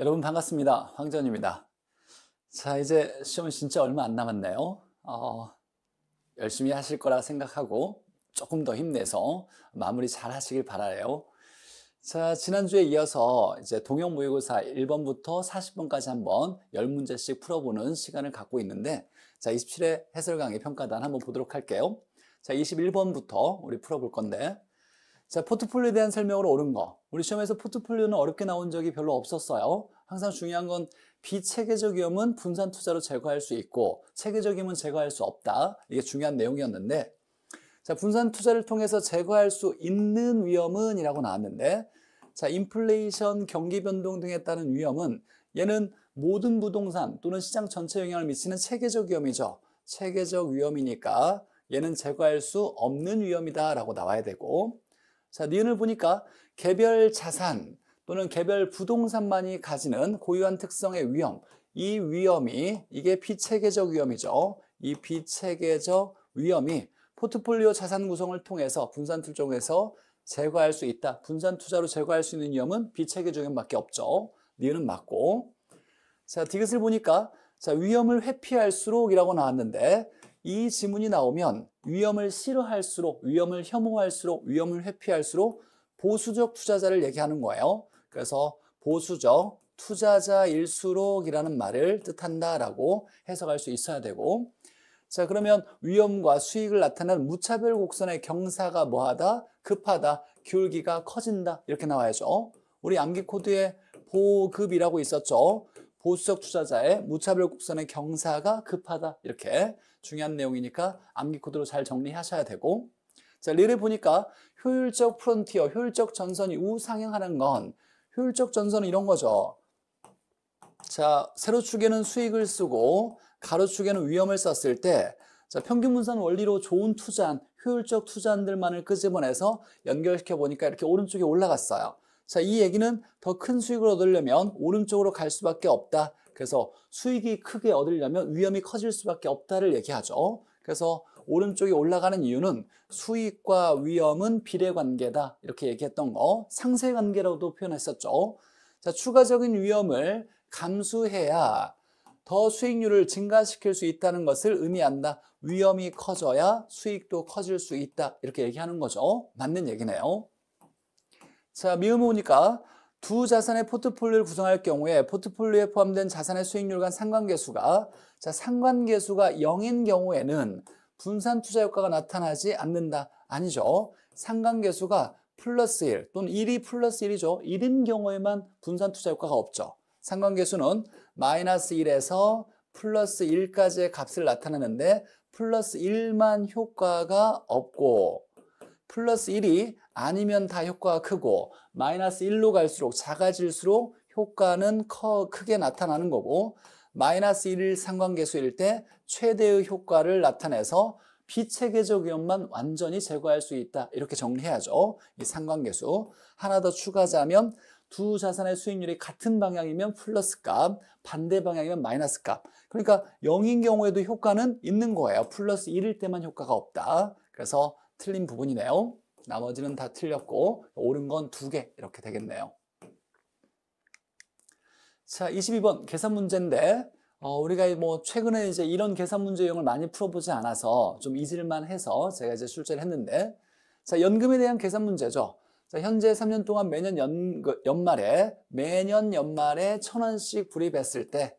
여러분 반갑습니다. 황전입니다. 자 이제 시험 진짜 얼마 안 남았네요. 어, 열심히 하실 거라 생각하고 조금 더 힘내서 마무리 잘 하시길 바라요. 자 지난주에 이어서 이제 동영 모의고사 1번부터 40번까지 한번 10문제씩 풀어보는 시간을 갖고 있는데 자 27회 해설강의 평가단 한번 보도록 할게요. 자 21번부터 우리 풀어볼 건데 자, 포트폴리오에 대한 설명으로 옳은 거. 우리 시험에서 포트폴리오는 어렵게 나온 적이 별로 없었어요. 항상 중요한 건 비체계적 위험은 분산 투자로 제거할 수 있고 체계적 위험은 제거할 수 없다. 이게 중요한 내용이었는데 자, 분산 투자를 통해서 제거할 수 있는 위험은 이라고 나왔는데 자, 인플레이션, 경기 변동 등에 따른 위험은 얘는 모든 부동산 또는 시장 전체 영향을 미치는 체계적 위험이죠. 체계적 위험이니까 얘는 제거할 수 없는 위험이다라고 나와야 되고 자, 니은을 보니까 개별 자산 또는 개별 부동산만이 가지는 고유한 특성의 위험 이 위험이 이게 비체계적 위험이죠. 이 비체계적 위험이 포트폴리오 자산 구성을 통해서 분산 투자에서 제거할 수 있다. 분산 투자로 제거할 수 있는 위험은 비체계적 위험밖에 없죠. 니은은 맞고 자 디귿을 보니까 자 위험을 회피할수록이라고 나왔는데 이 지문이 나오면 위험을 싫어할수록, 위험을 혐오할수록, 위험을 회피할수록 보수적 투자자를 얘기하는 거예요. 그래서 보수적 투자자일수록이라는 말을 뜻한다라고 해석할 수 있어야 되고 자 그러면 위험과 수익을 나타낸 무차별 곡선의 경사가 뭐하다? 급하다, 기울기가 커진다 이렇게 나와야죠 우리 암기 코드에 보급이라고 있었죠 보수적 투자자의 무차별 국선의 경사가 급하다 이렇게 중요한 내용이니까 암기 코드로 잘 정리하셔야 되고 자, 리를 보니까 효율적 프론티어, 효율적 전선이 우상향하는 건 효율적 전선은 이런 거죠. 자, 세로축에는 수익을 쓰고 가로축에는 위험을 썼을 때 자, 평균 분산 원리로 좋은 투자한, 효율적 투자한들만을 끄집어내서 연결시켜 보니까 이렇게 오른쪽에 올라갔어요. 자, 이 얘기는 더 큰 수익을 얻으려면 오른쪽으로 갈 수밖에 없다. 그래서 수익이 크게 얻으려면 위험이 커질 수밖에 없다를 얘기하죠. 그래서 오른쪽이 올라가는 이유는 수익과 위험은 비례관계다 이렇게 얘기했던 거 상세관계라고도 표현했었죠. 자 추가적인 위험을 감수해야 더 수익률을 증가시킬 수 있다는 것을 의미한다. 위험이 커져야 수익도 커질 수 있다 이렇게 얘기하는 거죠. 맞는 얘기네요. 자, 미음 보니까두 자산의 포트폴리오를 구성할 경우에 포트폴리오에 포함된 자산의 수익률 과 상관계수가 자, 상관계수가 0인 경우에는 분산 투자 효과가 나타나지 않는다. 아니죠. 상관계수가 플러스 1 또는 1이 플러스 1이죠. 1인 경우에만 분산 투자 효과가 없죠. 상관계수는 마이너스 1에서 플러스 1까지의 값을 나타내는데 플러스 1만 효과가 없고 플러스 1이 아니면 다 효과가 크고 마이너스 1로 갈수록 작아질수록 효과는 커, 크게 나타나는 거고 마이너스 1 상관계수일 때 최대의 효과를 나타내서 비체계적 위험만 완전히 제거할 수 있다 이렇게 정리해야죠 이 상관계수 하나 더 추가하자면 두 자산의 수익률이 같은 방향이면 플러스 값, 반대 방향이면 마이너스 값. 그러니까 0인 경우에도 효과는 있는 거예요. 플러스 1일 때만 효과가 없다. 그래서 틀린 부분이네요. 나머지는 다 틀렸고 옳은 건 두 개 이렇게 되겠네요. 자, 22번 계산 문제인데 어, 우리가 뭐 최근에 이제 이런 계산 문제용을 많이 풀어보지 않아서 좀 잊을만 해서 제가 이제 출제를 했는데 자, 연금에 대한 계산 문제죠. 자, 현재 3년 동안 매년 연, 그 연말에 매년 연말에 천 원씩 불입했을 때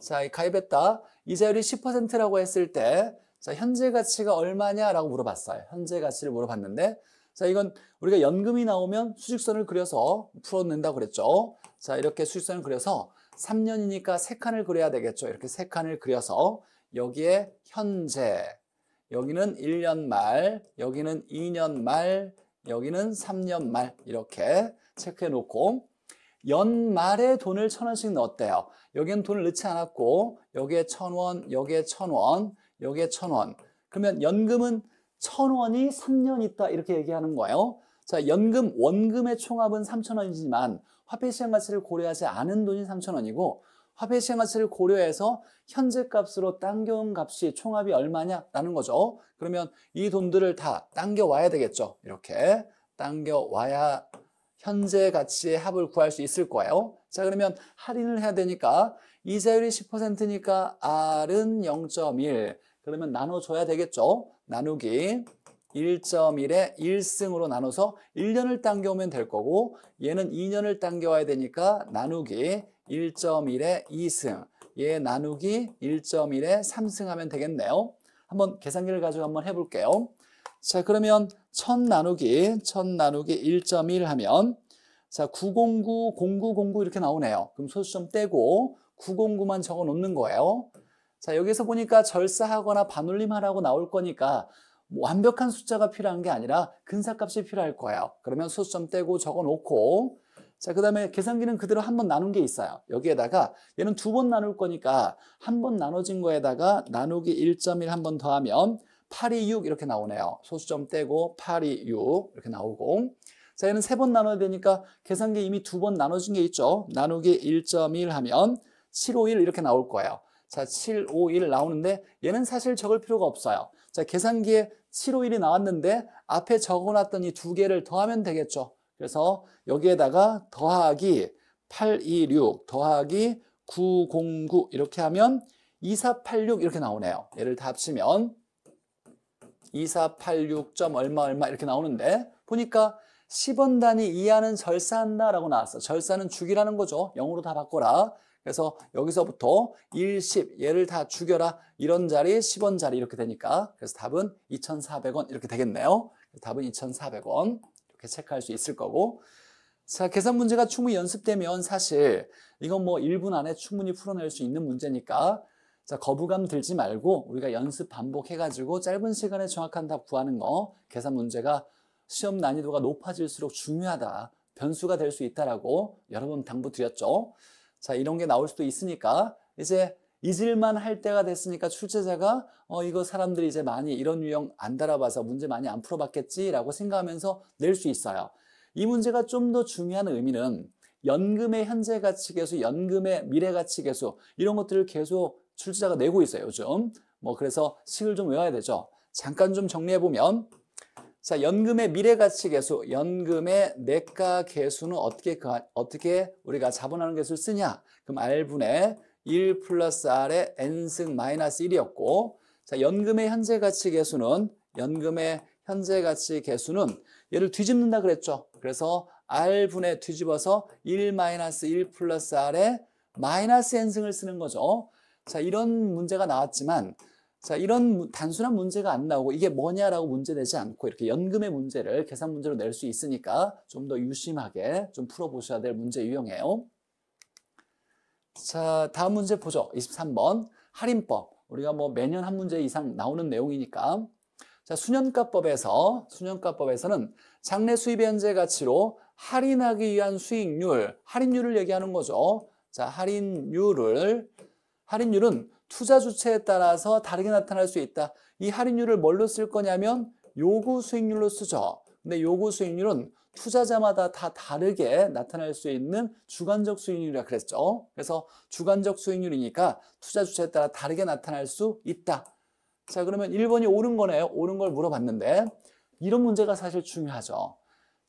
자, 가입했다. 이자율이 10%라고 했을 때 자, 현재 가치가 얼마냐라고 물어봤어요. 현재 가치를 물어봤는데 자, 이건 우리가 연금이 나오면 수직선을 그려서 풀어낸다고 그랬죠. 자, 이렇게 수직선을 그려서 3년이니까 3칸을 그려야 되겠죠. 이렇게 3칸을 그려서 여기에 현재, 여기는 1년 말, 여기는 2년 말, 여기는 3년 말 이렇게 체크해 놓고 연말에 돈을 천 원씩 넣었대요. 여기는 돈을 넣지 않았고 여기에 천 원, 여기에 천 원, 여기에 천 원. 그러면 연금은 천 원이 3년 있다 이렇게 얘기하는 거예요. 자, 연금, 원금의 총합은 3천 원이지만 화폐시장 가치를 고려하지 않은 돈이 3천 원이고 화폐시장 가치를 고려해서 현재 값으로 당겨온 값이 총합이 얼마냐라는 거죠. 그러면 이 돈들을 다 당겨와야 되겠죠. 이렇게 당겨와야 현재 가치의 합을 구할 수 있을 거예요. 자 그러면 할인을 해야 되니까 이자율이 10%니까 R은 0.1 그러면 나눠줘야 되겠죠. 나누기 1.1에 1승으로 나눠서 1년을 당겨오면 될 거고 얘는 2년을 당겨와야 되니까 나누기 1.1에 2승 얘 나누기 1.1에 3승하면 되겠네요 한번 계산기를 가지고 한번 해볼게요 자 그러면 1000 나누기 1000 나누기 1.1 하면 자 909, 0909 이렇게 나오네요 그럼 소수점 떼고 909만 적어 놓는 거예요 자, 여기서 보니까 절사하거나 반올림하라고 나올 거니까 뭐 완벽한 숫자가 필요한 게 아니라 근사값이 필요할 거예요. 그러면 수점 떼고 적어놓고 자, 그 다음에 계산기는 그대로 한 번 나눈 게 있어요. 여기에다가 얘는 두 번 나눌 거니까 한 번 나눠진 거에다가 나누기 1.1 한 번 더하면 8 2, 6 이렇게 나오네요. 소수점 떼고 8 2, 6 이렇게 나오고 자, 얘는 세 번 나눠야 되니까 계산기 이미 두 번 나눠진 게 있죠. 나누기 1.1 하면 751 이렇게 나올 거예요. 자, 7, 5, 1 나오는데 얘는 사실 적을 필요가 없어요. 자, 계산기에 7, 5, 1이 나왔는데 앞에 적어놨던 이 두 개를 더하면 되겠죠. 그래서 여기에다가 더하기 826 더하기 909 이렇게 하면 2486 이렇게 나오네요. 얘를 다 합치면 2486. 얼마 얼마 이렇게 나오는데 보니까 10원 단위 이하는 절사한다라고 나왔어. 절사는 죽이라는 거죠. 영으로 다 바꿔라. 그래서 여기서부터 1, 10 얘를 다 죽여라 이런 자리 10원 자리 이렇게 되니까 그래서 답은 2,400원 이렇게 되겠네요 답은 2,400원 이렇게 체크할 수 있을 거고 자 계산 문제가 충분히 연습되면 사실 이건 뭐 1분 안에 충분히 풀어낼 수 있는 문제니까 자 거부감 들지 말고 우리가 연습 반복해가지고 짧은 시간에 정확한 답 구하는 거 계산 문제가 시험 난이도가 높아질수록 중요하다 변수가 될 수 있다라고 여러 번 당부드렸죠 자 이런 게 나올 수도 있으니까 이제 잊을만 할 때가 됐으니까 출제자가 어 이거 사람들이 이제 많이 이런 유형 안 달아봐서 문제 많이 안 풀어봤겠지라고 생각하면서 낼 수 있어요. 이 문제가 좀 더 중요한 의미는 연금의 현재 가치계수, 연금의 미래 가치계수 이런 것들을 계속 출제자가 내고 있어요 요즘. 뭐 그래서 식을 좀 외워야 되죠. 잠깐 좀 정리해보면 자, 연금의 미래 가치 계수, 연금의 내가 계수는 어떻게 그, 어떻게 우리가 자본하는 계수를 쓰냐? 그럼 R분의 1 플러스 R의 N승 마이너스 1이었고 자, 연금의 현재 가치 계수는 연금의 현재 가치 계수는 얘를 뒤집는다 그랬죠. 그래서 R분의 뒤집어서 1 마이너스 1 플러스 R의 마이너스 N승을 쓰는 거죠. 자, 이런 문제가 나왔지만 자, 이런 단순한 문제가 안 나오고 이게 뭐냐라고 문제되지 않고 이렇게 연금의 문제를 계산 문제로 낼 수 있으니까 좀 더 유심하게 좀 풀어보셔야 될 문제 유형이에요. 자, 다음 문제 보죠. 23번. 할인법. 우리가 뭐 매년 한 문제 이상 나오는 내용이니까. 자, 수년가법에서, 수년가법에서는 장래 수입의 현재 가치로 할인하기 위한 수익률, 할인율을 얘기하는 거죠. 자, 할인율을, 할인율은 투자 주체에 따라서 다르게 나타날 수 있다. 이 할인율을 뭘로 쓸 거냐면 요구 수익률로 쓰죠. 근데 요구 수익률은 투자자마다 다 다르게 나타날 수 있는 주관적 수익률이라 그랬죠. 그래서 주관적 수익률이니까 투자 주체에 따라 다르게 나타날 수 있다. 자 그러면 1번이 옳은 거네요. 옳은 걸 물어봤는데 이런 문제가 사실 중요하죠.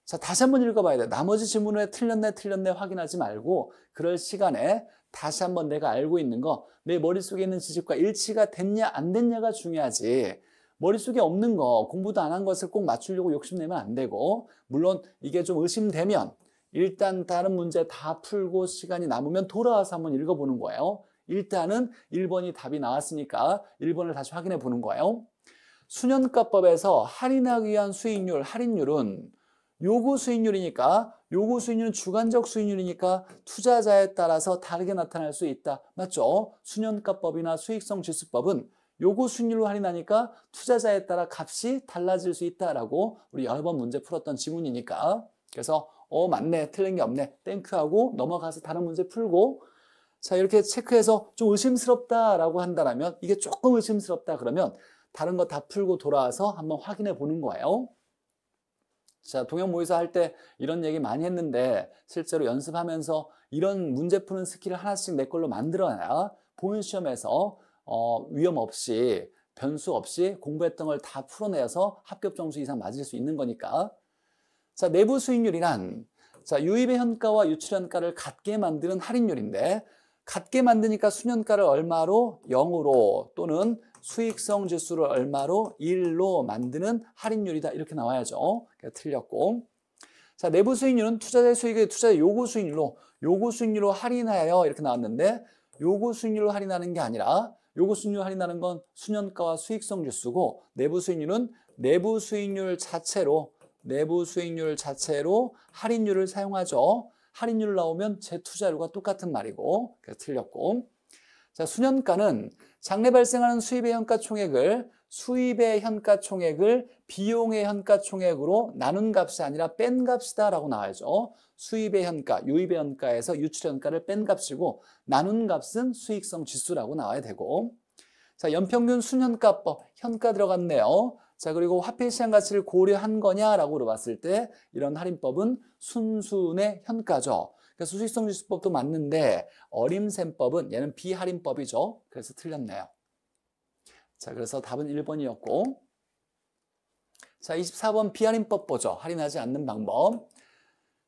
자, 다시 한 번 읽어봐야 돼. 나머지 질문 왜 틀렸네, 틀렸네 확인하지 말고 그럴 시간에 다시 한 번 내가 알고 있는 거, 내 머릿속에 있는 지식과 일치가 됐냐, 안 됐냐가 중요하지. 머릿속에 없는 거, 공부도 안 한 것을 꼭 맞추려고 욕심내면 안 되고, 물론 이게 좀 의심되면 일단 다른 문제 다 풀고 시간이 남으면 돌아와서 한 번 읽어보는 거예요. 일단은 1번이 답이 나왔으니까 1번을 다시 확인해 보는 거예요. 수년가법에서 할인하기 위한 수익률, 할인율은 요구 수익률이니까 요구 수익률은 주관적 수익률이니까 투자자에 따라서 다르게 나타날 수 있다. 맞죠? 수년가법이나 수익성 지수법은 요구 수익률로 할인하니까 투자자에 따라 값이 달라질 수 있다라고 우리 여러 번 문제 풀었던 지문이니까 그래서 어 맞네 틀린 게 없네 땡큐 하고 넘어가서 다른 문제 풀고 자 이렇게 체크해서 좀 의심스럽다라고 한다면 이게 조금 의심스럽다 그러면 다른 거 다 풀고 돌아와서 한번 확인해 보는 거예요. 자, 동영 모의사 할 때 이런 얘기 많이 했는데 실제로 연습하면서 이런 문제 푸는 스킬을 하나씩 내 걸로 만들어야 보인 시험에서 어, 위험 없이 변수 없이 공부했던 걸 다 풀어내서 합격 점수 이상 맞을 수 있는 거니까 자 내부 수익률이란 자 유입의 현가와 유출현가를 같게 만드는 할인율인데 같게 만드니까 수년가를 얼마로? 0으로 또는 수익성 지수를 얼마로 1로 만드는 할인율이다 이렇게 나와야죠. 그러니까 틀렸고 자 내부 수익률은 투자자의 수익의 투자의 요구 수익률로 요구 수익률로 할인하여 이렇게 나왔는데 요구 수익률로 할인하는 게 아니라 요구 수익률 할인하는 건 수년가와 수익성 지수고 내부 수익률은 내부 수익률 자체로 내부 수익률 자체로 할인율을 사용하죠. 할인율 나오면 재투자율과 똑같은 말이고 그래서 그러니까 틀렸고 자 수년가는 장래 발생하는 수입의 현가총액을 수입의 현가총액을 비용의 현가총액으로 나눈 값이 아니라 뺀 값이다라고 나와야죠. 수입의 현가, 유입의 현가에서 유출 현가를 뺀 값이고 나눈 값은 수익성 지수라고 나와야 되고 자 연평균 순현가법, 현가 들어갔네요. 자 그리고 화폐시장 가치를 고려한 거냐라고 물어봤을 때 이런 할인법은 순순의 현가죠. 그러니까 수익성 지수법도 맞는데 어림셈법은 얘는 비할인법이죠. 그래서 틀렸네요. 자, 그래서 답은 1번이었고 자, 24번 비할인법 보죠. 할인하지 않는 방법.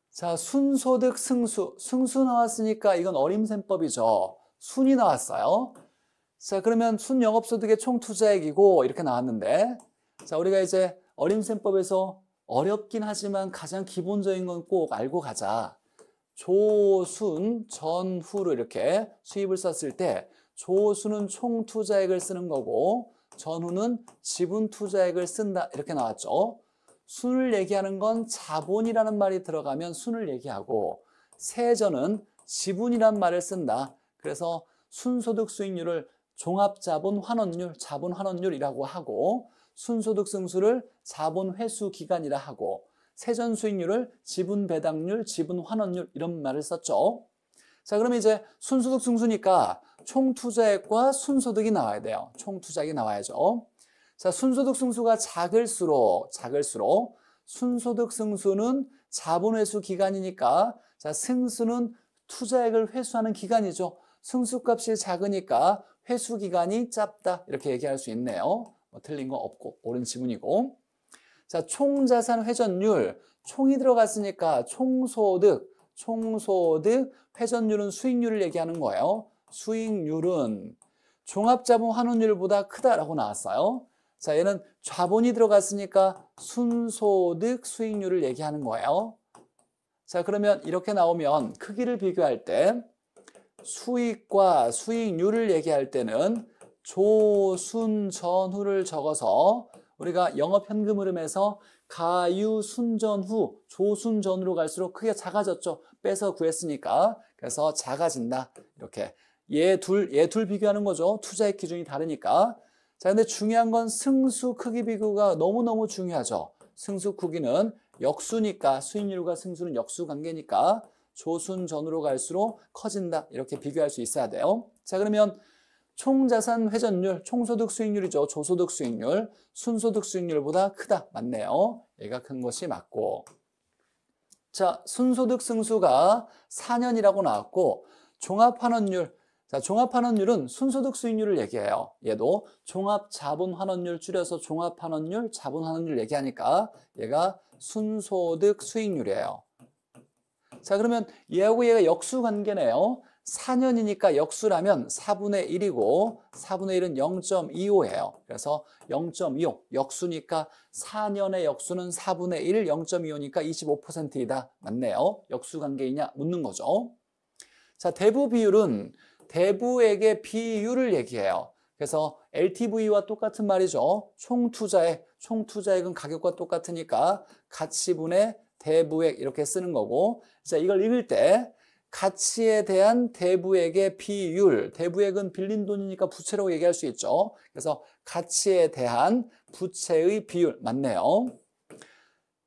자, 순소득 승수. 승수 나왔으니까 이건 어림셈법이죠. 순이 나왔어요. 자, 그러면 순영업소득의 총 투자액이고 이렇게 나왔는데 자, 우리가 이제 어림셈법에서 어렵긴 하지만 가장 기본적인 건 꼭 알고 가자. 조순, 전후로 이렇게 수입을 썼을 때 조수는 총 투자액을 쓰는 거고 전후는 지분 투자액을 쓴다 이렇게 나왔죠. 순을 얘기하는 건 자본이라는 말이 들어가면 순을 얘기하고 세전은 지분이란 말을 쓴다. 그래서 순소득 수익률을 종합자본 환원율, 자본 환원율이라고 하고 순소득 승수를 자본 회수 기간이라 하고 세전 수익률을 지분 배당률, 지분 환원율 이런 말을 썼죠. 자, 그럼 이제 순소득 승수니까 총 투자액과 순소득이 나와야 돼요. 총 투자액이 나와야죠. 자, 순소득 승수가 작을수록 작을수록 순소득 승수는 자본 회수 기간이니까 자, 승수는 투자액을 회수하는 기간이죠. 승수값이 작으니까 회수 기간이 짧다 이렇게 얘기할 수 있네요. 뭐 틀린 거 없고 옳은 지문이고 자, 총자산 회전율, 총이 들어갔으니까 총소득, 총소득, 회전율은 수익률을 얘기하는 거예요. 수익률은 종합자본 환원율보다 크다라고 나왔어요. 자, 얘는 자본이 들어갔으니까 순소득 수익률을 얘기하는 거예요. 자, 그러면 이렇게 나오면 크기를 비교할 때 수익과 수익률을 얘기할 때는 조순전후를 적어서 우리가 영업 현금 흐름에서 가유 순전 후 조순 전으로 갈수록 크게 작아졌죠. 빼서 구했으니까. 그래서 작아진다. 이렇게 얘 둘, 얘 둘 비교하는 거죠. 투자의 기준이 다르니까. 자, 근데 중요한 건 승수 크기 비교가 너무너무 중요하죠. 승수 크기는 역수니까 수익률과 승수는 역수 관계니까 조순 전으로 갈수록 커진다. 이렇게 비교할 수 있어야 돼요. 자, 그러면 총자산 회전율, 총소득 수익률이죠. 조소득 수익률, 순소득 수익률보다 크다. 맞네요. 얘가 큰 것이 맞고 자, 순소득 승수가 4년이라고 나왔고 종합환원율, 자, 종합환원율은 순소득 수익률을 얘기해요. 얘도 종합자본환원율 줄여서 종합환원율, 자본환원율 얘기하니까 얘가 순소득 수익률이에요. 자, 그러면 얘하고 얘가 역수관계네요. 4년이니까 역수라면 4분의 1이고 4분의 1은 0.25예요. 그래서 0.25 역수니까 4년의 역수는 4분의 1, 0.25니까 25%이다. 맞네요. 역수 관계이냐 묻는 거죠. 자, 대부 비율은 대부에게 비율을 얘기해요. 그래서 LTV와 똑같은 말이죠. 총 투자액, 총 투자액은 가격과 똑같으니까 가치분의 대부액 이렇게 쓰는 거고 자 이걸 읽을 때 가치에 대한 대부액의 비율, 대부액은 빌린 돈이니까 부채라고 얘기할 수 있죠. 그래서 가치에 대한 부채의 비율, 맞네요.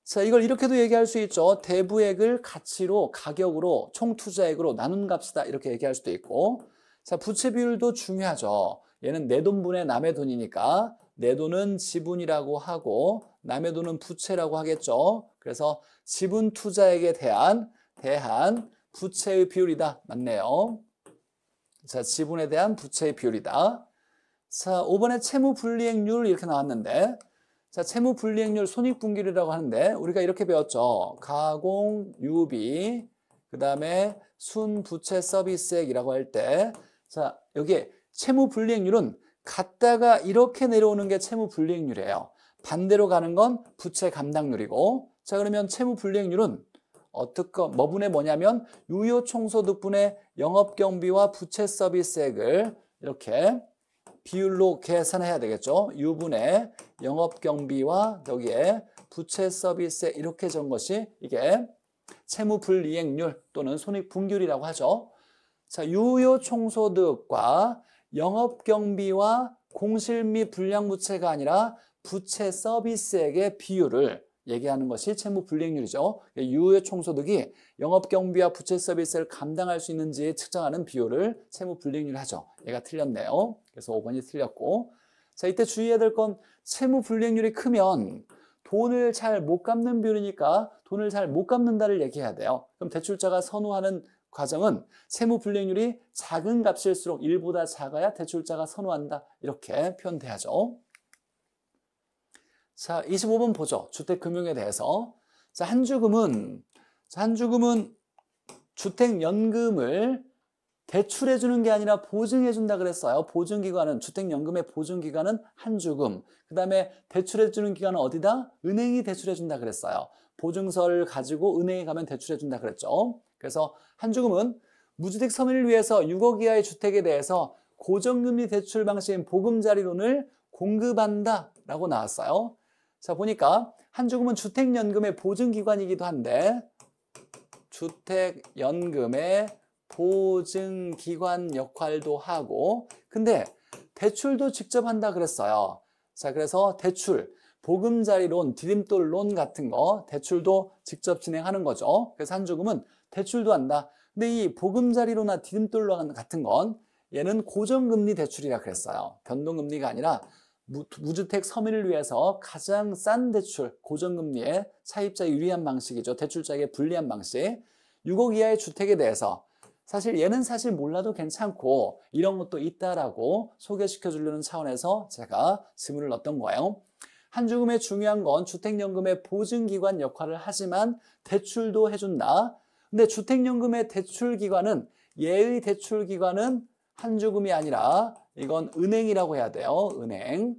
자, 이걸 이렇게도 얘기할 수 있죠. 대부액을 가치로, 가격으로, 총투자액으로 나눈 값이다. 이렇게 얘기할 수도 있고. 자, 부채 비율도 중요하죠. 얘는 내 돈분의 남의 돈이니까 내 돈은 지분이라고 하고 남의 돈은 부채라고 하겠죠. 그래서 지분 투자액에 대한 대한 부채의 비율이다. 맞네요. 자, 지분에 대한 부채의 비율이다. 자, 5번에 채무 불이행률 이렇게 나왔는데 자, 채무 불이행률 손익분기율이라고 하는데 우리가 이렇게 배웠죠. 가공, 유비, 그 다음에 순부채 서비스액이라고 할때 자, 여기에 채무 불이행률은 갔다가 이렇게 내려오는 게 채무 불이행률이에요. 반대로 가는 건 부채 감당률이고 자, 그러면 채무 불이행률은 어떻게 뭐분의 뭐냐면 유효 총소 득분의 영업 경비와 부채 서비스액을 이렇게 비율로 계산해야 되겠죠. 유분의 영업 경비와 여기에 부채 서비스액 이렇게 적은 것이 이게 채무 불이행률 또는 손익 분율이라고 하죠. 자, 유효 총소득과 영업 경비와 공실 및 불량 부채가 아니라 부채 서비스액의 비율을 얘기하는 것이 채무 불이익률이죠. 유효 총소득이 영업 경비와 부채 서비스를 감당할 수있는지 측정하는 비율을 채무 불이익률 하죠. 얘가 틀렸네요. 그래서 5번이 틀렸고 자 이때 주의해야 될 건 채무 불이익률이 크면 돈을 잘 못 갚는 비율이니까 돈을 잘 못 갚는다를 얘기해야 돼요. 그럼 대출자가 선호하는 과정은 채무 불이익률이 작은 값일수록 1보다 작아야 대출자가 선호한다 이렇게 표현돼야죠. 자, 25번 보죠. 주택금융에 대해서. 자, 한주금은, 자, 한주금은 주택연금을 대출해 주는 게 아니라 보증해 준다 그랬어요. 보증기관은 주택연금의 보증기관은 한주금. 그 다음에 대출해 주는 기관은 어디다? 은행이 대출해 준다 그랬어요. 보증서를 가지고 은행에 가면 대출해 준다 그랬죠. 그래서 한주금은 무주택 서민을 위해서 6억 이하의 주택에 대해서 고정금리 대출 방식인 보금자리론을 공급한다라고 나왔어요. 자 보니까 한주금은 주택연금의 보증기관이기도 한데 주택연금의 보증기관 역할도 하고 근데 대출도 직접 한다 그랬어요. 자 그래서 대출, 보금자리론, 디딤돌론 같은 거 대출도 직접 진행하는 거죠. 그래서 한주금은 대출도 한다. 근데 이보금자리론이나디딤돌론 같은 건 얘는 고정금리 대출이라 그랬어요. 변동금리가 아니라 무주택 서민을 위해서 가장 싼 대출, 고정금리에 차입자에 유리한 방식이죠. 대출자에게 불리한 방식. 6억 이하의 주택에 대해서 사실 얘는 사실 몰라도 괜찮고 이런 것도 있다라고 소개시켜 주려는 차원에서 제가 질문을 넣었던 거예요. 한주금의 중요한 건 주택연금의 보증기관 역할을 하지만 대출도 해준다. 근데 주택연금의 대출기관은 예의 대출기관은 한주금이 아니라 이건 은행이라고 해야 돼요. 은행.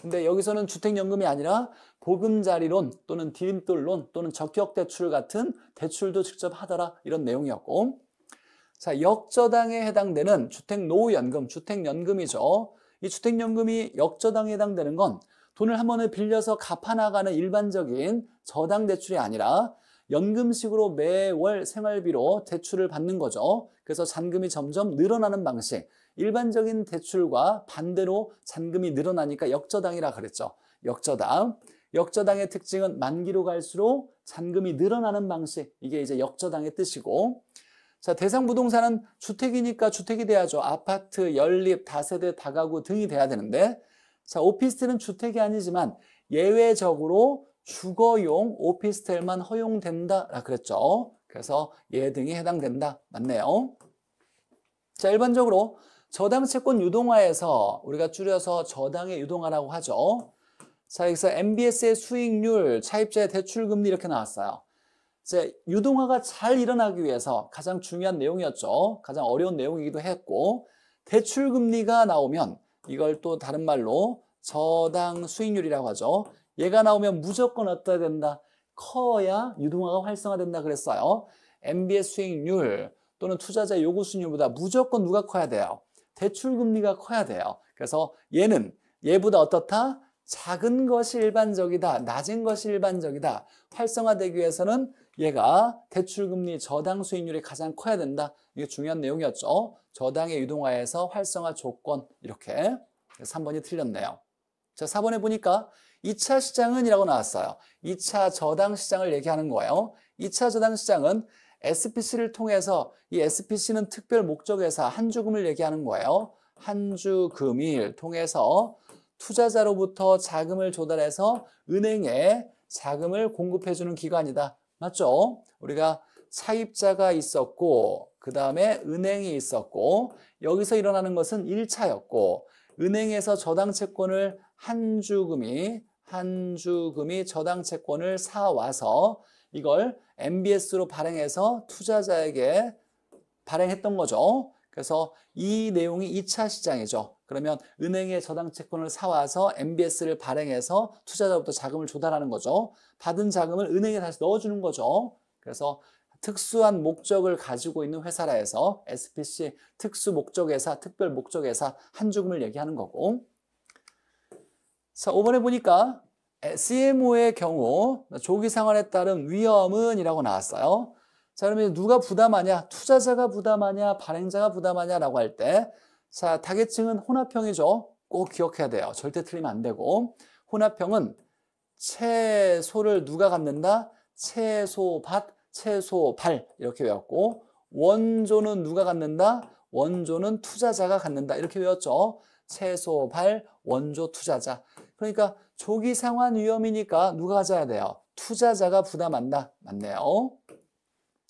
근데 여기서는 주택연금이 아니라 보금자리론 또는 디딤돌론 또는 적격대출 같은 대출도 직접 하더라 이런 내용이었고 자 역저당에 해당되는 주택노후연금, 주택연금이죠. 이 주택연금이 역저당에 해당되는 건 돈을 한 번에 빌려서 갚아나가는 일반적인 저당 대출이 아니라 연금식으로 매월 생활비로 대출을 받는 거죠. 그래서 잔금이 점점 늘어나는 방식. 일반적인 대출과 반대로 잔금이 늘어나니까 역저당이라 그랬죠. 역저당. 역저당의 특징은 만기로 갈수록 잔금이 늘어나는 방식. 이게 이제 역저당의 뜻이고. 자, 대상 부동산은 주택이니까 주택이 돼야죠. 아파트, 연립, 다세대, 다가구 등이 돼야 되는데. 자, 오피스텔은 주택이 아니지만 예외적으로 주거용 오피스텔만 허용된다 라 그랬죠. 그래서 얘 예 등이 해당된다. 맞네요. 자, 일반적으로 저당 채권 유동화에서 우리가 줄여서 저당의 유동화라고 하죠. 자, 여기서 MBS의 수익률, 차입자의 대출금리 이렇게 나왔어요. 이제 유동화가 잘 일어나기 위해서 가장 중요한 내용이었죠. 가장 어려운 내용이기도 했고 대출금리가 나오면 이걸 또 다른 말로 저당 수익률이라고 하죠. 얘가 나오면 무조건 어떠야 된다? 커야 유동화가 활성화된다 그랬어요. MBS 수익률 또는 투자자 요구 수익률보다 무조건 누가 커야 돼요? 대출 금리가 커야 돼요. 그래서 얘는 얘보다 어떻다? 작은 것이 일반적이다. 낮은 것이 일반적이다. 활성화되기 위해서는 얘가 대출금리 저당 수익률이 가장 커야 된다. 이게 중요한 내용이었죠. 저당의 유동화에서 활성화 조건 이렇게 3번이 틀렸네요. 자, 4번에 보니까 2차 시장은 이라고 나왔어요. 2차 저당 시장을 얘기하는 거예요. 2차 저당 시장은 SPC를 통해서 이 SPC는 특별 목적회사 한주금을 얘기하는 거예요. 한주금일 통해서 투자자로부터 자금을 조달해서 은행에 자금을 공급해주는 기관이다. 맞죠? 우리가 차입자가 있었고 그 다음에 은행이 있었고 여기서 일어나는 것은 1차였고 은행에서 저당 채권을 한주금이 한 주금이 저당 채권을 사와서 이걸 MBS로 발행해서 투자자에게 발행했던 거죠. 그래서 이 내용이 2차 시장이죠. 그러면 은행에 저당 채권을 사와서 MBS를 발행해서 투자자로부터 자금을 조달하는 거죠. 받은 자금을 은행에 다시 넣어주는 거죠. 그래서 특수한 목적을 가지고 있는 회사라 해서 SPC 특수 목적회사, 특별 목적회사 한 주금을 얘기하는 거고 자, 5번에 보니까 SMO의 경우 조기상환에 따른 위험은 이라고 나왔어요. 자, 그러면 누가 부담하냐? 투자자가 부담하냐? 발행자가 부담하냐? 라고 할 때, 자, 타겟층은 혼합형이죠. 꼭 기억해야 돼요. 절대 틀리면 안 되고. 혼합형은 최소를 누가 갖는다? 최소밭, 최소발. 이렇게 외웠고, 원조는 누가 갖는다? 원조는 투자자가 갖는다. 이렇게 외웠죠. 채소발 원조 투자자. 그러니까 조기 상환 위험이니까 누가 가져야 돼요? 투자자가 부담한다. 맞네요.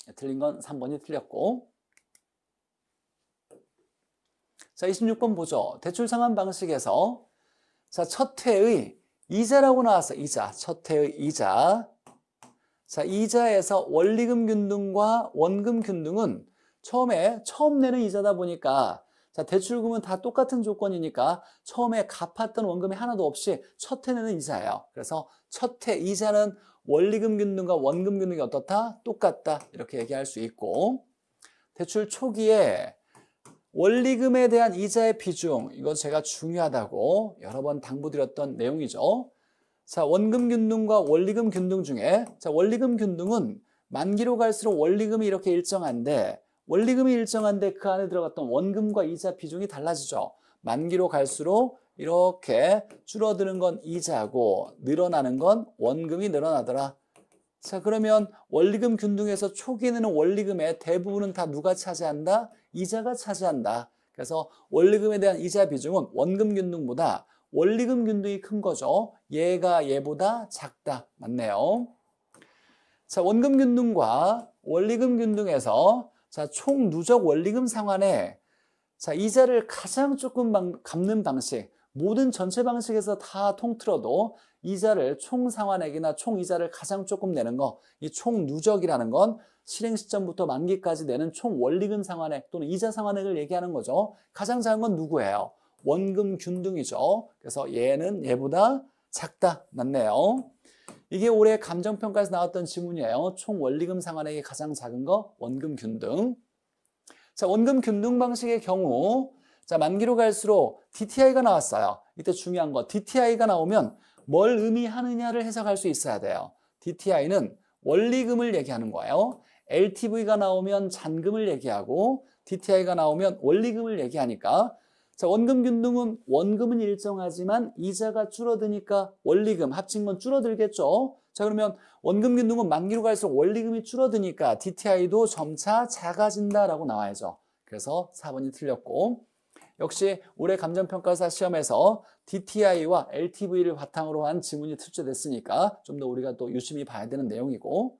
네, 틀린 건 3번이 틀렸고. 자, 26번 보죠. 대출 상환 방식에서 자, 첫 회의 이자라고 나왔어. 이자. 첫 회의 이자. 자, 이자에서 원리금 균등과 원금 균등은 처음에 처음 내는 이자다 보니까 자, 대출금은 다 똑같은 조건이니까 처음에 갚았던 원금이 하나도 없이 첫 해 내는 이자예요. 그래서 첫 해 이자는 원리금 균등과 원금 균등이 어떻다? 똑같다. 이렇게 얘기할 수 있고 대출 초기에 원리금에 대한 이자의 비중 이건 제가 중요하다고 여러 번 당부드렸던 내용이죠. 자, 원금 균등과 원리금 균등 중에 자, 원리금 균등은 만기로 갈수록 원리금이 이렇게 일정한데 원리금이 일정한데 그 안에 들어갔던 원금과 이자 비중이 달라지죠. 만기로 갈수록 이렇게 줄어드는 건 이자고 늘어나는 건 원금이 늘어나더라. 자 그러면 원리금 균등에서 초기에는 원리금의 대부분은 다 누가 차지한다? 이자가 차지한다. 그래서 원리금에 대한 이자 비중은 원금 균등보다 원리금 균등이 큰 거죠. 얘가 얘보다 작다. 맞네요. 자 원금 균등과 원리금 균등에서 자, 총 누적 원리금 상환에 자, 이자를 가장 조금 방, 갚는 방식, 모든 전체 방식에서 다 통틀어도 이자를 총 상환액이나 총 이자를 가장 조금 내는 거, 이 총 누적이라는 건 실행 시점부터 만기까지 내는 총 원리금 상환액 또는 이자 상환액을 얘기하는 거죠. 가장 작은 건 누구예요? 원금 균등이죠. 그래서 얘는 얘보다 작다, 낮네요. 이게 올해 감정평가에서 나왔던 질문이에요총 원리금 상환액이 가장 작은 거 원금 균등. 자, 원금 균등 방식의 경우 자, 만기로 갈수록 DTI가 나왔어요. 이때 중요한 거 DTI가 나오면 뭘 의미하느냐를 해석할 수 있어야 돼요. DTI는 원리금을 얘기하는 거예요. LTV가 나오면 잔금을 얘기하고 DTI가 나오면 원리금을 얘기하니까 자, 원금 균등은 원금은 일정하지만 이자가 줄어드니까 원리금 합친건 줄어들겠죠. 자, 그러면 원금 균등은 만기로 갈수록 원리금이 줄어드니까 DTI도 점차 작아진다라고 나와야죠. 그래서 4번이 틀렸고 역시 올해 감정평가사 시험에서 DTI와 LTV를 바탕으로 한 지문이 출제됐으니까 좀 더 우리가 또 유심히 봐야 되는 내용이고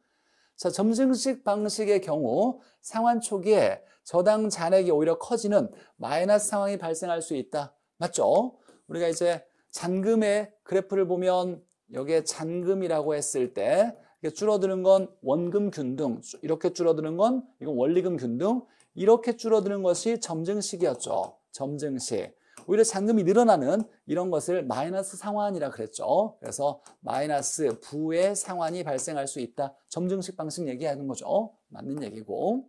자, 점증식 방식의 경우 상환 초기에 저당 잔액이 오히려 커지는 마이너스 상황이 발생할 수 있다. 맞죠? 우리가 이제 잔금의 그래프를 보면 여기에 잔금이라고 했을 때 줄어드는 건 원금 균등, 이렇게 줄어드는 건 이건 원리금 균등, 이렇게 줄어드는 것이 점증식이었죠. 점증식. 오히려 잔금이 늘어나는 이런 것을 마이너스 상환이라 그랬죠. 그래서 마이너스 부의 상환이 발생할 수 있다. 점증식 방식 얘기하는 거죠. 맞는 얘기고.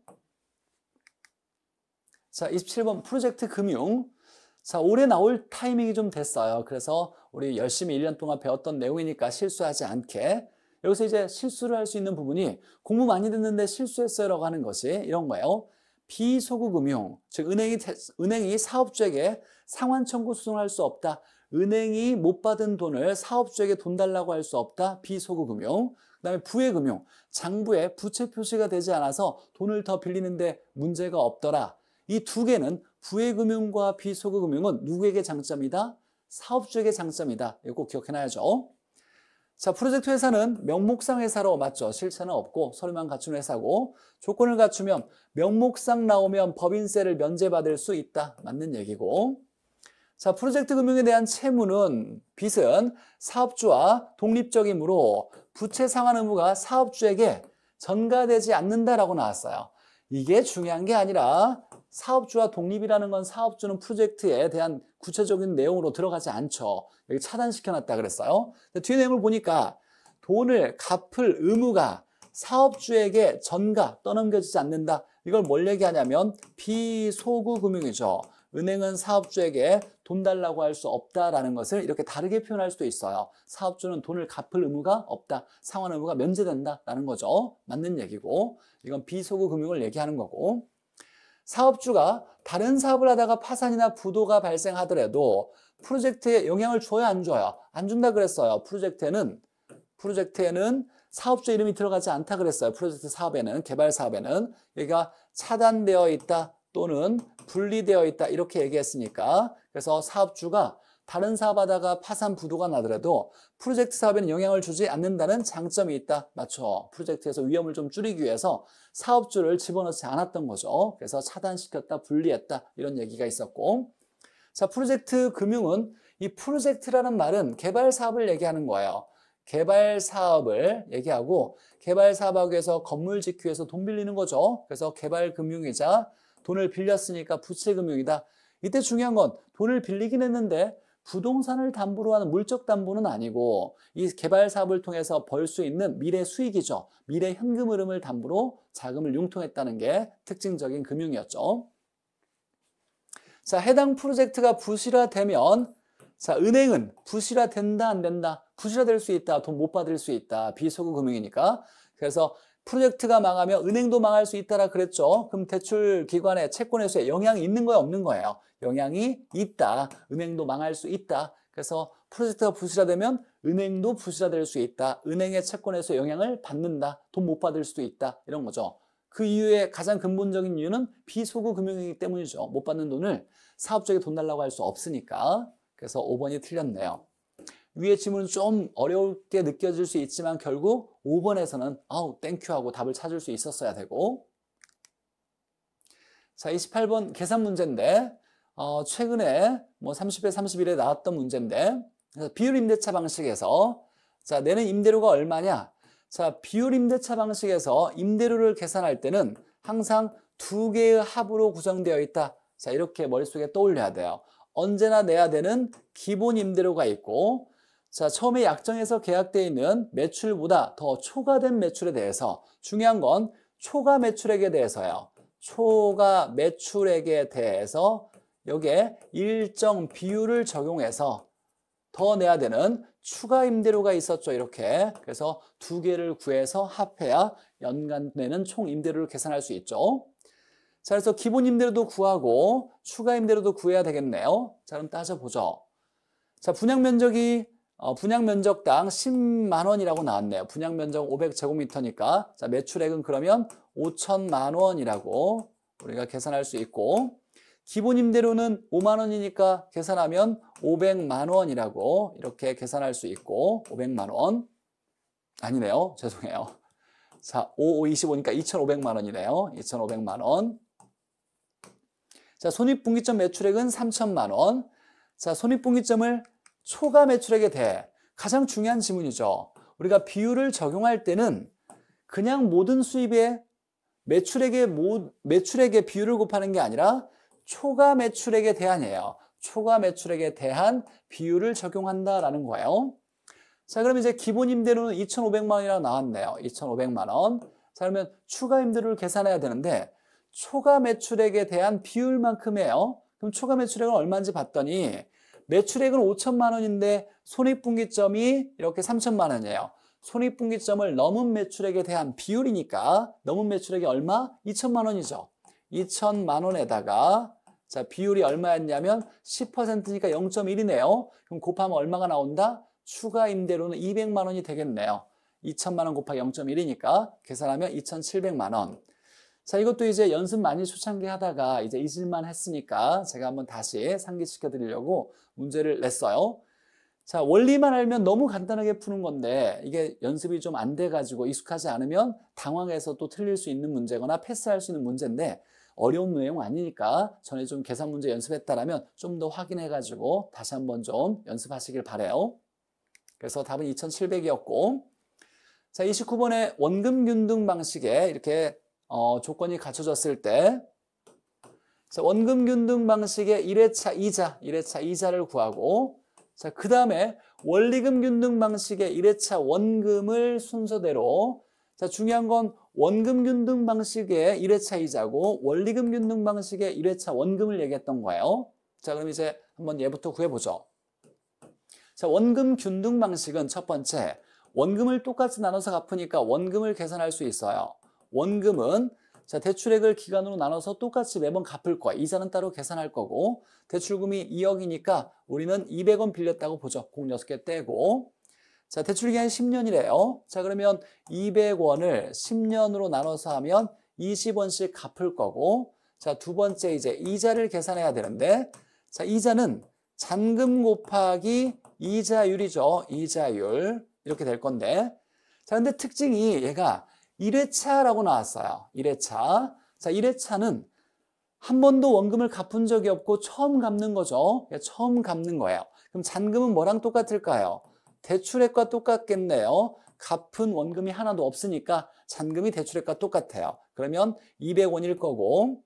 자, 27번 프로젝트 금융. 자, 올해 나올 타이밍이 좀 됐어요. 그래서 우리 열심히 1년 동안 배웠던 내용이니까 실수하지 않게 여기서 이제 실수를 할 수 있는 부분이 공부 많이 듣는데 실수했어요라고 하는 것이 이런 거예요. 비소구금융, 즉 은행이 은행이 사업주에게 상환 청구 수송할수 없다. 은행이 못 받은 돈을 사업주에게 돈 달라고 할 수 없다. 비소급금융 그다음에 부의금융. 장부에 부채 표시가 되지 않아서 돈을 더 빌리는데 문제가 없더라. 이 두 개는 부의금융과 비소급금융은 누구에게 장점이다? 사업주에게 장점이다. 이거 꼭 기억해놔야죠. 자, 프로젝트 회사는 명목상 회사로 맞죠. 실체는 없고 서류만 갖춘 회사고 조건을 갖추면 명목상 나오면 법인세를 면제받을 수 있다. 맞는 얘기고 자, 프로젝트 금융에 대한 채무는 빚은 사업주와 독립적이므로 부채 상환 의무가 사업주에게 전가되지 않는다라고 나왔어요. 이게 중요한 게 아니라 사업주와 독립이라는 건 사업주는 프로젝트에 대한 구체적인 내용으로 들어가지 않죠. 여기 차단시켜놨다 그랬어요. 뒤에 내용을 보니까 돈을 갚을 의무가 사업주에게 전가, 떠넘겨지지 않는다. 이걸 뭘 얘기하냐면 비소구 금융이죠. 은행은 사업주에게 돈 달라고 할 수 없다라는 것을 이렇게 다르게 표현할 수도 있어요. 사업주는 돈을 갚을 의무가 없다. 상환 의무가 면제된다라는 거죠. 맞는 얘기고 이건 비소구 금융을 얘기하는 거고 사업주가 다른 사업을 하다가 파산이나 부도가 발생하더라도 프로젝트에 영향을 줘야안 줘요? 안 준다 그랬어요. 프로젝트에는 프로젝트에는 사업주 이름이 들어가지 않다 그랬어요. 프로젝트 사업에는, 개발 사업에는. 여기가 그러니까 차단되어 있다. 또는 분리되어 있다 이렇게 얘기했으니까 그래서 사업주가 다른 사업하다가 파산 부도가 나더라도 프로젝트 사업에는 영향을 주지 않는다는 장점이 있다. 맞죠? 프로젝트에서 위험을 좀 줄이기 위해서 사업주를 집어넣지 않았던 거죠. 그래서 차단시켰다, 분리했다 이런 얘기가 있었고 자 프로젝트 금융은 이 프로젝트라는 말은 개발 사업을 얘기하는 거예요. 개발 사업을 얘기하고 개발 사업하기 해서 건물 짓기 위해서 돈 빌리는 거죠. 그래서 개발 금융이자 돈을 빌렸으니까 부채금융이다. 이때 중요한 건 돈을 빌리긴 했는데 부동산을 담보로 하는 물적 담보는 아니고 이 개발 사업을 통해서 벌 수 있는 미래 수익이죠. 미래 현금 흐름을 담보로 자금을 융통했다는 게 특징적인 금융이었죠. 자, 해당 프로젝트가 부실화되면 자, 은행은 부실화된다 안 된다? 부실화될 수 있다. 돈 못 받을 수 있다. 비소금 금융이니까. 그래서 프로젝트가 망하면 은행도 망할 수 있다라 그랬죠. 그럼 대출 기관의 채권 에서 영향이 있는 거예요, 없는 거예요? 영향이 있다. 은행도 망할 수 있다. 그래서 프로젝트가 부실화되면 은행도 부실화될 수 있다. 은행의 채권에서 영향을 받는다. 돈 못 받을 수도 있다. 이런 거죠. 그 이유의 가장 근본적인 이유는 비소구 금융이기 때문이죠. 못 받는 돈을 사업적에 돈 달라고 할 수 없으니까. 그래서 5번이 틀렸네요. 위의 질문은 좀 어려울 때 느껴질 수 있지만 결국 5번에서는 아우 땡큐 하고 답을 찾을 수 있었어야 되고 자 28번 계산 문제인데 어, 최근에 뭐 30회 31회 나왔던 문제인데 비율 임대차 방식에서 자 내는 임대료가 얼마냐 자 비율 임대차 방식에서 임대료를 계산할 때는 항상 두 개의 합으로 구성되어 있다 자 이렇게 머릿속에 떠올려야 돼요 언제나 내야 되는 기본 임대료가 있고 자, 처음에 약정에서 계약되어 있는 매출보다 더 초과된 매출에 대해서 중요한 건 초과 매출액에 대해서요. 초과 매출액에 대해서 여기에 일정 비율을 적용해서 더 내야 되는 추가 임대료가 있었죠. 이렇게. 그래서 두 개를 구해서 합해야 연간 내는 총 임대료를 계산할 수 있죠. 자, 그래서 기본 임대료도 구하고 추가 임대료도 구해야 되겠네요. 자, 그럼 따져보죠. 자, 분양 면적이 어, 분양 면적당 10만 원이라고 나왔네요. 분양 면적 500제곱미터니까 자, 매출액은 그러면 5천만 원이라고 우리가 계산할 수 있고 기본 임대료는 5만 원이니까 계산하면 500만 원이라고 이렇게 계산할 수 있고 500만 원 아니네요. 죄송해요. 자, 5, 5, 25니까 2,500만 원이네요. 2,500만 원. 자, 손익분기점 매출액은 3천만 원. 자, 손익분기점을 초과 매출액에 대해 가장 중요한 지문이죠. 우리가 비율을 적용할 때는 그냥 모든 수입에 매출액의 모, 매출액의 비율을 곱하는 게 아니라 초과 매출액에 대한이에요. 초과 매출액에 대한 비율을 적용한다라는 거예요. 자, 그럼 이제 기본 임대료는 2,500만 원이라고 나왔네요. 2,500만 원. 자, 그러면 추가 임대료를 계산해야 되는데 초과 매출액에 대한 비율만큼 이에요 그럼 초과 매출액은 얼마인지 봤더니 매출액은 5천만 원인데 손익분기점이 이렇게 3천만 원이에요. 손익분기점을 넘은 매출액에 대한 비율이니까 넘은 매출액이 얼마? 2천만 원이죠. 2천만 원에다가 자 비율이 얼마였냐면 10%니까 0.1이네요. 그럼 곱하면 얼마가 나온다? 추가 임대료는 200만 원이 되겠네요. 2천만 원 곱하기 0.1이니까 계산하면 2,700만 원. 자, 이것도 이제 연습 많이 초창기 하다가 이제 잊을만 했으니까 제가 한번 다시 상기시켜 드리려고 문제를 냈어요. 자, 원리만 알면 너무 간단하게 푸는 건데 이게 연습이 좀 안 돼가지고 익숙하지 않으면 당황해서 또 틀릴 수 있는 문제거나 패스할 수 있는 문제인데 어려운 내용 아니니까 전에 좀 계산 문제 연습했다라면 좀 더 확인해가지고 다시 한번 좀 연습하시길 바래요. 그래서 답은 2,700이었고 자, 29번에 원금 균등 방식에 이렇게 어, 조건이 갖춰졌을 때 자, 원금 균등 방식의 1회차 이자, 1회차 이자를 구하고 자, 그 다음에 원리금 균등 방식의 1회차 원금을 순서대로 자, 중요한 건 원금 균등 방식의 1회차 이자고 원리금 균등 방식의 1회차 원금을 얘기했던 거예요. 자, 그럼 이제 한번 얘부터 구해보죠. 자, 원금 균등 방식은 첫 번째 원금을 똑같이 나눠서 갚으니까 원금을 계산할 수 있어요. 원금은 자 대출액을 기간으로 나눠서 똑같이 매번 갚을 거야. 이자는 따로 계산할 거고 대출금이 2억이니까 우리는 200원 빌렸다고 보죠. 공 6개 떼고 자 대출기간이 10년이래요. 자 그러면 200원을 10년으로 나눠서 하면 20원씩 갚을 거고 자두 번째 이제 이자를 계산해야 되는데 자 이자는 잔금 곱하기 이자율이죠. 이자율 이렇게 될 건데 자 근데 특징이 얘가 1회차라고 나왔어요. 1회차. 자, 1회차는 한 번도 원금을 갚은 적이 없고 처음 갚는 거죠. 그러니까 처음 갚는 거예요. 그럼 잔금은 뭐랑 똑같을까요? 대출액과 똑같겠네요. 갚은 원금이 하나도 없으니까 잔금이 대출액과 똑같아요. 그러면 200원일 거고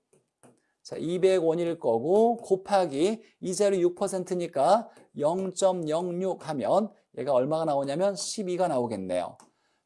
자, 200원일 거고 곱하기 이자율 6%니까 0.06 하면 얘가 얼마가 나오냐면 12가 나오겠네요.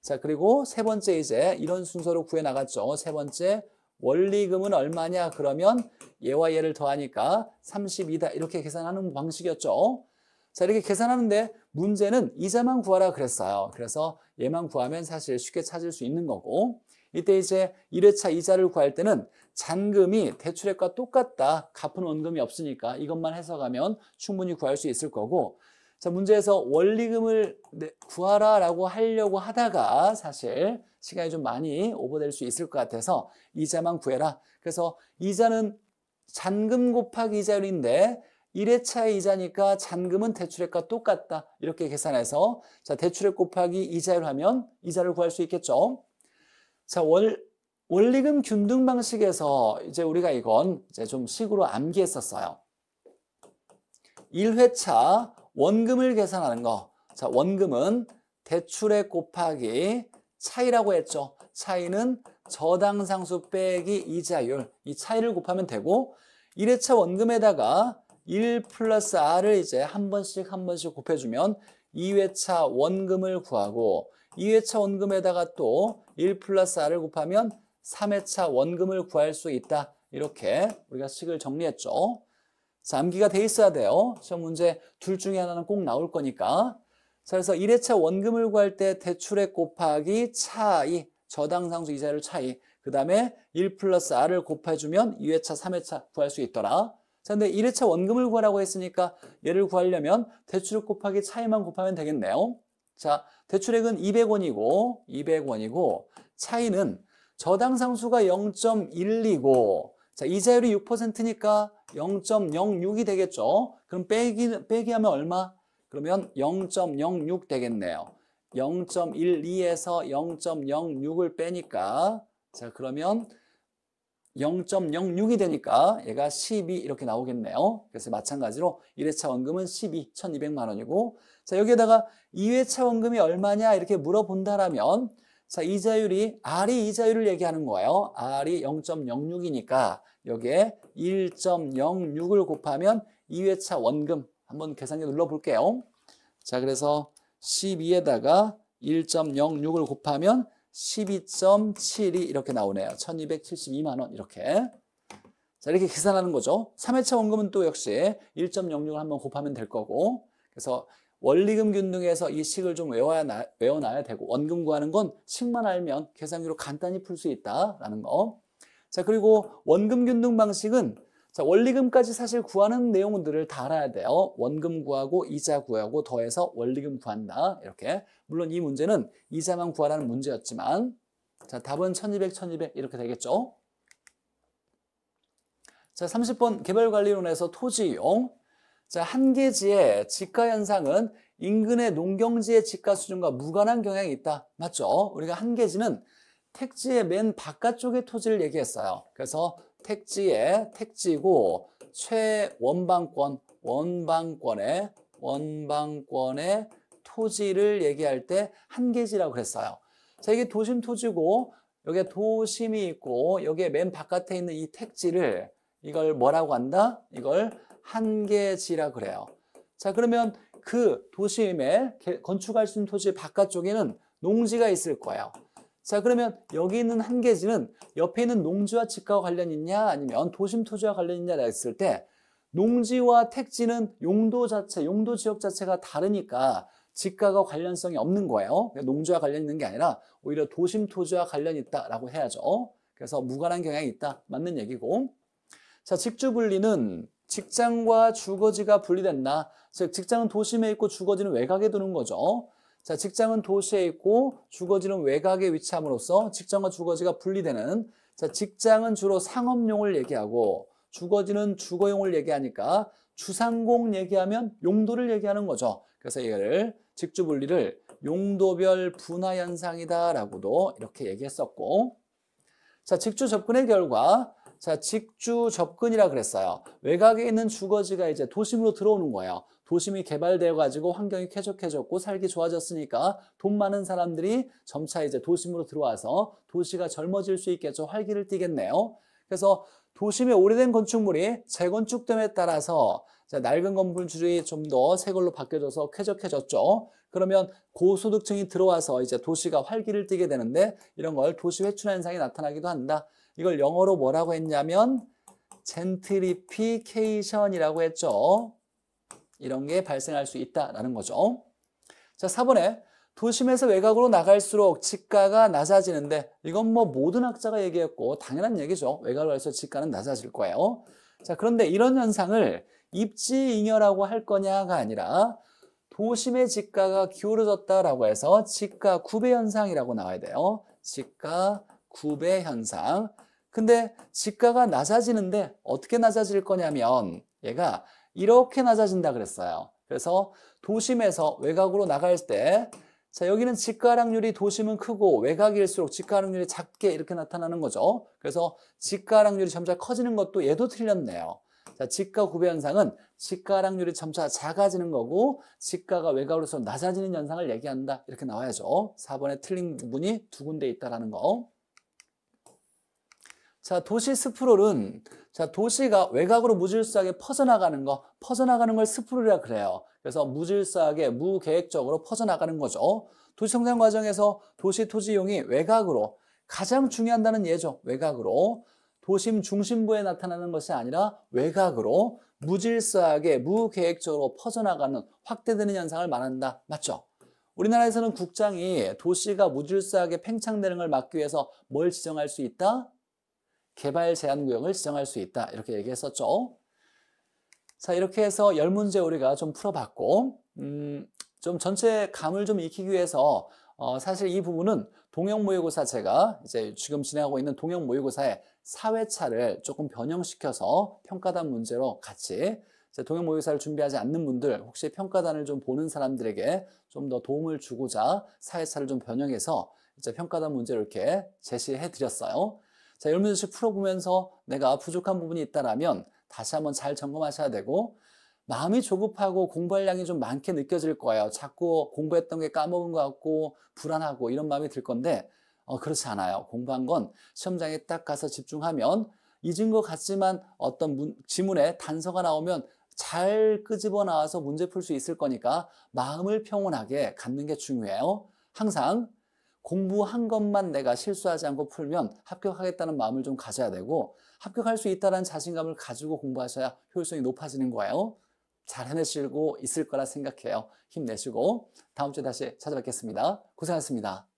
자, 그리고 세 번째 이제 이런 순서로 구해 나갔죠. 세 번째 원리금은 얼마냐? 그러면 얘와 얘를 더하니까 32다. 이렇게 계산하는 방식이었죠. 자, 이렇게 계산하는데 문제는 이자만 구하라 그랬어요. 그래서 얘만 구하면 사실 쉽게 찾을 수 있는 거고 이때 이제 1회차 이자를 구할 때는 잔금이 대출액과 똑같다. 갚은 원금이 없으니까 이것만 해석하면 충분히 구할 수 있을 거고 자, 문제에서 원리금을 구하라 라고 하려고 하다가 사실 시간이 좀 많이 오버될 수 있을 것 같아서 이자만 구해라. 그래서 이자는 잔금 곱하기 이자율인데 1회차 이자니까 잔금은 대출액과 똑같다. 이렇게 계산해서 자 대출액 곱하기 이자율 하면 이자를 구할 수 있겠죠. 자, 월, 원리금 균등 방식에서 이제 우리가 이건 이제 좀 식으로 암기했었어요. 1회차 원금을 계산하는 거. 자, 원금은 대출액 곱하기 차이라고 했죠. 차이는 저당상수 빼기 이자율. 이 차이를 곱하면 되고 1회차 원금에다가 1 플러스 R을 이제 한 번씩 한 번씩 곱해주면 2회차 원금을 구하고 2회차 원금에다가 또 1 플러스 R을 곱하면 3회차 원금을 구할 수 있다. 이렇게 우리가 식을 정리했죠. 자, 암기가 돼 있어야 돼요. 시험 문제 둘 중에 하나는 꼭 나올 거니까. 자, 그래서 1회차 원금을 구할 때 대출액 곱하기 차이, 저당상수 이자율 차이, 그 다음에 1 플러스 R을 곱해주면 2회차, 3회차 구할 수 있더라. 자, 근데 1회차 원금을 구하라고 했으니까 얘를 구하려면 대출액 곱하기 차이만 곱하면 되겠네요. 자, 대출액은 200원이고, 200원이고, 차이는 저당상수가 0.1이고, 자, 이자율이 6%니까 0.06이 되겠죠. 그럼 빼기, 빼기 하면 얼마? 그러면 0.06 되겠네요. 0.12에서 0.06을 빼니까 자 그러면 0.06이 되니까 얘가 12 이렇게 나오겠네요. 그래서 마찬가지로 1회차 원금은 12, 1200만 원이고 자 여기에다가 2회차 원금이 얼마냐 이렇게 물어본다라면 자, 이자율이 R이 이자율을 얘기하는 거예요. R이 0.06이니까 여기에 1.06을 곱하면 2회차 원금 한번 계산기 눌러볼게요. 자, 그래서 12에다가 1.06을 곱하면 12.7이 이렇게 나오네요. 1272만 원 이렇게. 자, 이렇게 계산하는 거죠. 3회차 원금은 또 역시 1.06을 한번 곱하면 될 거고. 그래서 원리금 균등에서 이 식을 좀 외워야 나, 외워놔야 되고 원금 구하는 건 식만 알면 계산기로 간단히 풀 수 있다라는 거. 자 그리고 원금 균등 방식은 자 원리금까지 사실 구하는 내용들을 다 알아야 돼요. 원금 구하고 이자 구하고 더해서 원리금 구한다 이렇게. 물론 이 문제는 이자만 구하라는 문제였지만 자 답은 1200, 1200 이렇게 되겠죠. 자 30번 개발관리론에서 토지이용 자, 한계지의 지가 현상은 인근의 농경지의 지가 수준과 무관한 경향이 있다. 맞죠? 우리가 한계지는 택지의 맨 바깥쪽의 토지를 얘기했어요. 그래서 택지의 택지고 최원방권, 원방권의 원방권의 토지를 얘기할 때 한계지라고 그랬어요. 자, 이게 도심 토지고 여기에 도심이 있고 여기에 맨 바깥에 있는 이 택지를 이걸 뭐라고 한다? 이걸 한계지라 그래요. 자 그러면 그 도심에 건축할 수 있는 토지 바깥쪽에는 농지가 있을 거예요. 자 그러면 여기 있는 한계지는 옆에 있는 농지와 집과 관련 있냐 아니면 도심 토지와 관련 있냐 했을 때 농지와 택지는 용도 자체, 용도 지역 자체가 다르니까 집과가 관련성이 없는 거예요. 그러니까 농지와 관련 있는 게 아니라 오히려 도심 토지와 관련 있다라고 해야죠. 그래서 무관한 경향이 있다. 맞는 얘기고. 자, 직주 분리는 직장과 주거지가 분리된 나. 즉 직장은 도심에 있고 주거지는 외곽에 두는 거죠. 자, 직장은 도시에 있고 주거지는 외곽에 위치함으로써 직장과 주거지가 분리되는 자, 직장은 주로 상업용을 얘기하고 주거지는 주거용을 얘기하니까 주상공 얘기하면 용도를 얘기하는 거죠. 그래서 얘를 직주 분리를 용도별 분화 현상이다라고도 이렇게 얘기했었고 자, 직주 접근의 결과 자, 직주 접근이라 그랬어요. 외곽에 있는 주거지가 이제 도심으로 들어오는 거예요. 도심이 개발되어가지고 환경이 쾌적해졌고 살기 좋아졌으니까 돈 많은 사람들이 점차 이제 도심으로 들어와서 도시가 젊어질 수 있겠죠. 활기를 띠겠네요. 그래서 도심의 오래된 건축물이 재건축됨에 따라서 자, 낡은 건물들이 좀 더 새 걸로 바뀌어져서 쾌적해졌죠. 그러면 고소득층이 들어와서 이제 도시가 활기를 띠게 되는데 이런 걸 도시 회춘 현상이 나타나기도 한다. 이걸 영어로 뭐라고 했냐면 젠트리피케이션이라고 했죠. 이런 게 발생할 수 있다라는 거죠. 자, 4번에 도심에서 외곽으로 나갈수록 집가가 낮아지는데 이건 뭐 모든 학자가 얘기했고 당연한 얘기죠. 외곽으로 갈수록 집가는 낮아질 거예요. 자, 그런데 이런 현상을 입지잉여라고 할 거냐가 아니라 도심의 집가가 기울어졌다라고 해서 집가 구배 현상이라고 나와야 돼요. 집가 구배 현상. 근데 지가가 낮아지는데 어떻게 낮아질 거냐면 얘가 이렇게 낮아진다 그랬어요. 그래서 도심에서 외곽으로 나갈 때 자, 여기는 집가락률이 도심은 크고 외곽일수록 집가락률이 작게 이렇게 나타나는 거죠. 그래서 집가락률이 점차 커지는 것도 얘도 틀렸네요. 자, 집가 구배 현상은 집가락률이 점차 작아지는 거고 집가가 외곽으로서 낮아지는 현상을 얘기한다. 이렇게 나와야죠. 4번에 틀린 부분이 두 군데 있다라는 거. 자, 도시 스프롤은 자, 도시가 외곽으로 무질서하게 퍼져나가는 거, 퍼져나가는 걸 스프롤이라 그래요. 그래서 무질서하게 무계획적으로 퍼져나가는 거죠. 도시 성장 과정에서 도시 토지용이 외곽으로 가장 중요한다는 예죠. 외곽으로 도심 중심부에 나타나는 것이 아니라 외곽으로 무질서하게 무계획적으로 퍼져나가는 확대되는 현상을 말한다. 맞죠? 우리나라에서는 국장이 도시가 무질서하게 팽창되는 걸 막기 위해서 뭘 지정할 수 있다? 개발 제한 구역을 지정할 수 있다 이렇게 얘기했었죠. 자 이렇게 해서 열문제 우리가 좀 풀어봤고 음, 좀 전체 감을 좀 익히기 위해서 어, 사실 이 부분은 동영 모의고사 제가 이제 지금 진행하고 있는 동영 모의고사의 사회차를 조금 변형시켜서 평가단 문제로 같이 동영 모의고사를 준비하지 않는 분들 혹시 평가단을 좀 보는 사람들에게 좀 더 도움을 주고자 사회차를좀 변형해서 이제 평가단 문제를 이렇게 제시해 드렸어요. 자, 열 문제씩 풀어보면서 내가 부족한 부분이 있다라면 다시 한번 잘 점검하셔야 되고 마음이 조급하고 공부할 양이 좀 많게 느껴질 거예요. 자꾸 공부했던 게 까먹은 것 같고 불안하고 이런 마음이 들 건데 어, 그렇지 않아요. 공부한 건 시험장에 딱 가서 집중하면 잊은 것 같지만 어떤 문, 지문에 단서가 나오면 잘 끄집어 나와서 문제 풀 수 있을 거니까 마음을 평온하게 갖는 게 중요해요. 항상 공부한 것만 내가 실수하지 않고 풀면 합격하겠다는 마음을 좀 가져야 되고 합격할 수 있다는 자신감을 가지고 공부하셔야 효율성이 높아지는 거예요. 잘 해내시고 있을 거라 생각해요. 힘내시고 다음 주에 다시 찾아뵙겠습니다. 고생하셨습니다.